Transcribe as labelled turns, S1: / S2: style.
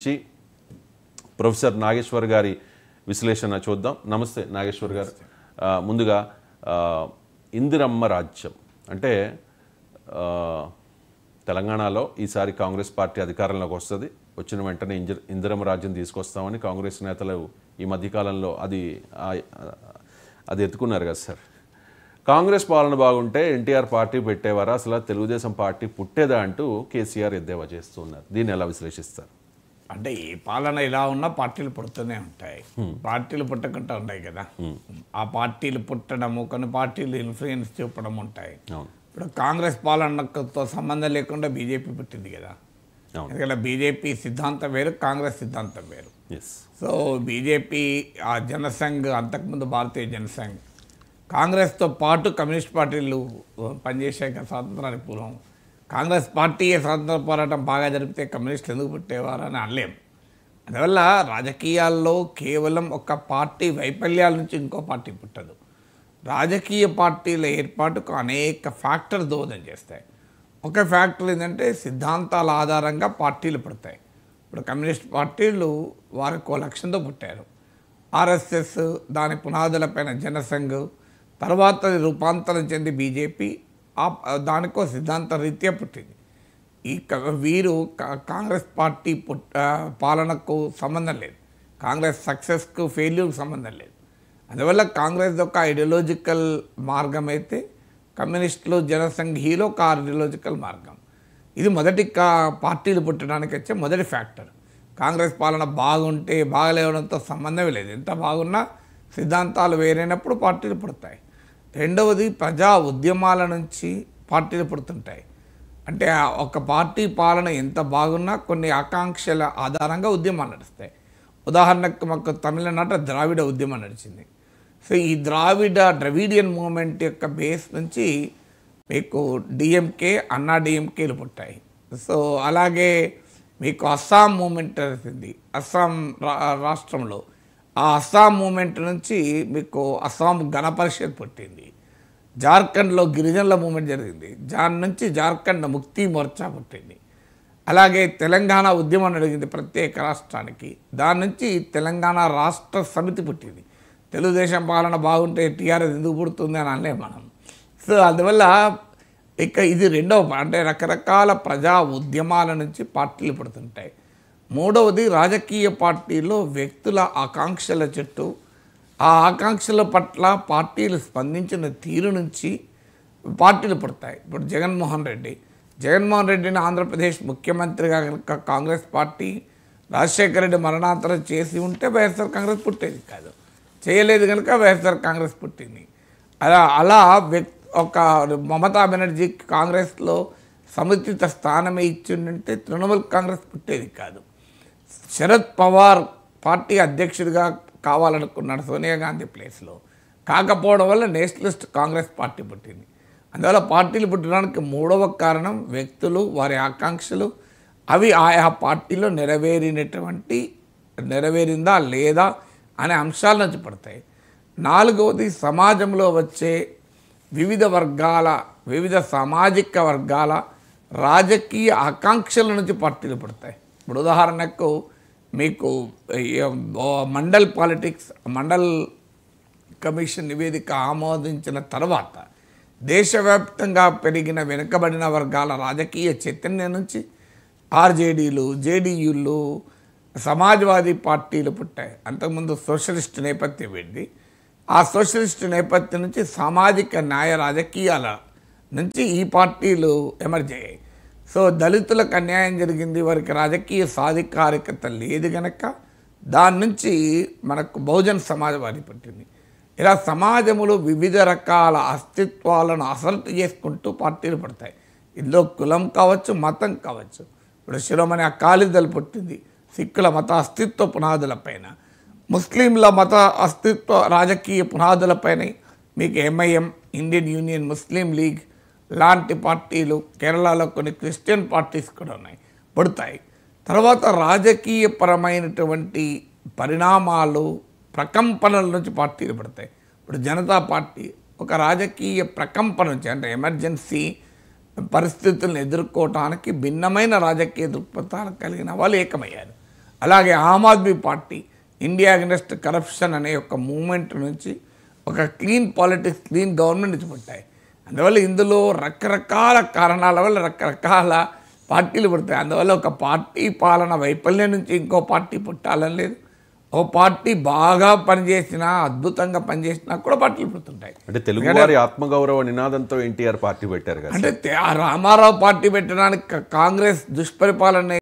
S1: నుంచి ప్రొఫెసర్ నాగేశ్వర్ గారి విశ్లేషణ చూద్దాం నమస్తే నాగేశ్వర్ గారు ముందుగా ఇందిరమ్మ రాజ్యం అంటే తెలంగాణలో ఈసారి కాంగ్రెస్ పార్టీ అధికారంలోకి వస్తుంది వచ్చిన వెంటనే ఇంజ ఇందిరమ్మ రాజ్యం తీసుకొస్తామని కాంగ్రెస్ నేతలు ఈ మధ్యకాలంలో అది అది ఎత్తుకున్నారు కదా సార్ కాంగ్రెస్ పాలన బాగుంటే ఎన్టీఆర్ పార్టీ పెట్టేవారా అసలు తెలుగుదేశం పార్టీ పుట్టేదా అంటూ కేసీఆర్ ఎద్దేవా చేస్తున్నారు దీన్ని ఎలా విశ్లేషిస్తారు
S2: అంటే ఏ పాలన ఇలా ఉన్నా పార్టీలు పుడుతూనే ఉంటాయి పార్టీలు పుట్టకుండా ఉన్నాయి కదా ఆ పార్టీలు పుట్టడము కొన్ని పార్టీలు ఇన్ఫ్లుయెన్స్ చూపడం ఉంటాయి ఇప్పుడు కాంగ్రెస్ పాలనతో సంబంధం లేకుండా బీజేపీ పుట్టింది కదా ఎందుకంటే బీజేపీ సిద్ధాంతం వేరు కాంగ్రెస్ సిద్ధాంతం వేరు సో బీజేపీ ఆ జనసంఘ్ అంతకుముందు భారతీయ జనసంఘ్ కాంగ్రెస్తో పాటు కమ్యూనిస్ట్ పార్టీలు పనిచేశాక స్వాతంత్రానికి పూర్వం కాంగ్రెస్ పార్టీ స్వాతంత్ర పోరాటం బాగా జరిపితే కమ్యూనిస్టులు ఎందుకు పుట్టేవారని అనలేం అందువల్ల రాజకీయాల్లో కేవలం ఒక పార్టీ వైఫల్యాల నుంచి ఇంకో పార్టీ పుట్టదు రాజకీయ పార్టీల ఏర్పాటుకు అనేక ఫ్యాక్టర్ దోహదం చేస్తాయి ఒక ఫ్యాక్టర్ ఏంటంటే సిద్ధాంతాల ఆధారంగా పార్టీలు పుడతాయి ఇప్పుడు కమ్యూనిస్ట్ పార్టీలు వారికి లక్ష్యంతో పుట్టారు ఆర్ఎస్ఎస్ దాని పునాదులపైన జనసంఘ్ తర్వాత రూపాంతరం చెంది బీజేపీ దానికో సిద్ధాంత రీత్యా పుట్టింది ఈ వీరు కాంగ్రెస్ పార్టీ పాలనకు సంబంధం లేదు కాంగ్రెస్ సక్సెస్కు ఫెయిల్యూర్కి సంబంధం లేదు అందువల్ల కాంగ్రెస్ ఒక ఐడియలాజికల్ మార్గం అయితే కమ్యూనిస్టులు జనసంఘీలు ఒక ఐడియలాజికల్ మార్గం ఇది మొదటి కా పార్టీలు పుట్టడానికి వచ్చే మొదటి ఫ్యాక్టర్ కాంగ్రెస్ పాలన బాగుంటే బాగలేవడంతో సంబంధమే లేదు ఎంత బాగున్నా సిద్ధాంతాలు వేరైనప్పుడు పార్టీలు పుడతాయి రెండవది ప్రజా ఉద్యమాల నుంచి పార్టీలు పుడుతుంటాయి అంటే ఒక పార్టీ పాలన ఎంత బాగున్నా కొన్ని ఆకాంక్షల ఆధారంగా ఉద్యమాలు నడుస్తాయి ఉదాహరణకు మాకు తమిళనాట ద్రావిడ ఉద్యమం నడిచింది సో ఈ ద్రావిడ ద్రవిడియన్ మూమెంట్ యొక్క బేస్ నుంచి మీకు డిఎంకే అన్నా డిఎంకేలు పుట్టాయి సో అలాగే మీకు అస్సాం మూమెంట్ నడిచింది అస్సాం రాష్ట్రంలో ఆ అస్సాం మూమెంట్ నుంచి మీకు అస్సాం గణపరిషత్ పుట్టింది జార్ఖండ్లో గిరిజనుల మూమెంట్ జరిగింది దాని నుంచి జార్ఖండ్ ముక్తి మోర్చా పుట్టింది అలాగే తెలంగాణ ఉద్యమం అడిగింది ప్రత్యేక రాష్ట్రానికి దాని నుంచి తెలంగాణ రాష్ట్ర సమితి పుట్టింది తెలుగుదేశం పాలన బాగుంటే టీఆర్ఎస్ ఎందుకు పుడుతుంది అని అనలేం మనం సో అందువల్ల ఇక ఇది రెండవ అంటే రకరకాల ప్రజా ఉద్యమాల నుంచి పార్టీలు పుడుతుంటాయి మూడవది రాజకీయ పార్టీలో వ్యక్తుల ఆకాంక్షల చెట్టు ఆ ఆకాంక్షల పట్ల పార్టీలు స్పందించిన తీరు నుంచి పార్టీలు పుడతాయి ఇప్పుడు జగన్మోహన్ రెడ్డి జగన్మోహన్ రెడ్డిని ఆంధ్రప్రదేశ్ ముఖ్యమంత్రిగా కనుక కాంగ్రెస్ పార్టీ రాజశేఖర రెడ్డి మరణాంతరం చేసి ఉంటే వైఎస్ఆర్ కాంగ్రెస్ పుట్టేది కాదు చేయలేదు కనుక వైఎస్ఆర్ కాంగ్రెస్ పుట్టింది అలా అలా వ్యక్తి ఒక మమతా బెనర్జీ కాంగ్రెస్లో సముచిత స్థానమే ఇచ్చిందంటే తృణమూల్ కాంగ్రెస్ పుట్టేది కాదు శరద్ పవార్ పార్టీ అధ్యక్షుడిగా కావాలనుకున్నాడు సోనియా గాంధీ ప్లేస్లో కాకపోవడం వల్ల నేషనలిస్ట్ కాంగ్రెస్ పార్టీ పుట్టింది అందువల్ల పార్టీలు పుట్టడానికి మూడవ కారణం వ్యక్తులు వారి ఆకాంక్షలు అవి ఆయా పార్టీలో నెరవేరినటువంటి నెరవేరిందా లేదా అనే అంశాల నుంచి పడతాయి నాలుగవది సమాజంలో వచ్చే వివిధ వర్గాల వివిధ సామాజిక వర్గాల రాజకీయ ఆకాంక్షల నుంచి పార్టీలు పడతాయి ఇప్పుడు ఉదాహరణకు మీకు మండల్ పాలిటిక్స్ మండల్ కమిషన్ నివేదిక ఆమోదించిన తర్వాత దేశవ్యాప్తంగా పెరిగిన వెనుకబడిన వర్గాల రాజకీయ చైతన్యం నుంచి ఆర్జేడీలు జేడీయూలు సమాజ్వాదీ పార్టీలు పుట్టాయి అంతకుముందు సోషలిస్ట్ నేపథ్యం వెళ్ళి ఆ సోషలిస్ట్ నేపథ్యం నుంచి సామాజిక న్యాయ రాజకీయాల నుంచి ఈ పార్టీలు ఎమర్జ్ అయ్యాయి సో దళితులకు అన్యాయం జరిగింది వారికి రాజకీయ సాధికారికత లేదు గనక దాని నుంచి మనకు బహుజన్ సమాజవాది పట్టింది ఇలా సమాజంలో వివిధ రకాల అస్తిత్వాలను అసలు చేసుకుంటూ పార్టీలు పడతాయి ఇందులో కులం కావచ్చు మతం కావచ్చు ఇప్పుడు శిరోమణి అకాలిదలు పుట్టింది సిక్కుల మత అస్తిత్వ పునాదులపైన ముస్లింల మత అస్తిత్వ రాజకీయ పునాదులపైన మీకు MIM Indian Union Muslim League లాంటి పార్టీలు కేరళలో కొన్ని క్రిస్టియన్ పార్టీస్ కూడా ఉన్నాయి పడతాయి తర్వాత రాజకీయపరమైనటువంటి పరిణామాలు ప్రకంపనల నుంచి పార్టీలు పడతాయి ఇప్పుడు జనతా పార్టీ ఒక రాజకీయ ప్రకంపన నుంచి అంటే ఎమర్జెన్సీ పరిస్థితులను ఎదుర్కోవటానికి భిన్నమైన రాజకీయ దృక్పథాలు కలిగిన వాళ్ళు ఏకమయ్యారు అలాగే Aam Aadmi party India against corruption అనే ఒక మూమెంట్ నుంచి ఒక క్లీన్ పాలిటిక్స్ క్లీన్ గవర్నమెంట్ నుంచి పుట్టాయి అందువల్ల ఇందులో రకరకాల కారణాల వల్ల రకరకాల పార్టీలు పుడతాయి అందువల్ల ఒక పార్టీ పాలన వైఫల్యం నుంచి ఇంకో పార్టీ పుట్టాలని లేదు ఓ పార్టీ బాగా పనిచేసినా అద్భుతంగా పనిచేసినా కూడా పార్టీలు పుడుతుంటాయి
S1: అంటే తెలుగు వారి ఆత్మగౌరవ నినాదంతో ఎన్టీఆర్ పార్టీ పెట్టారు అంటే
S2: రామారావు పార్టీ పెట్టడానికి కాంగ్రెస్ దుష్పరిపాలన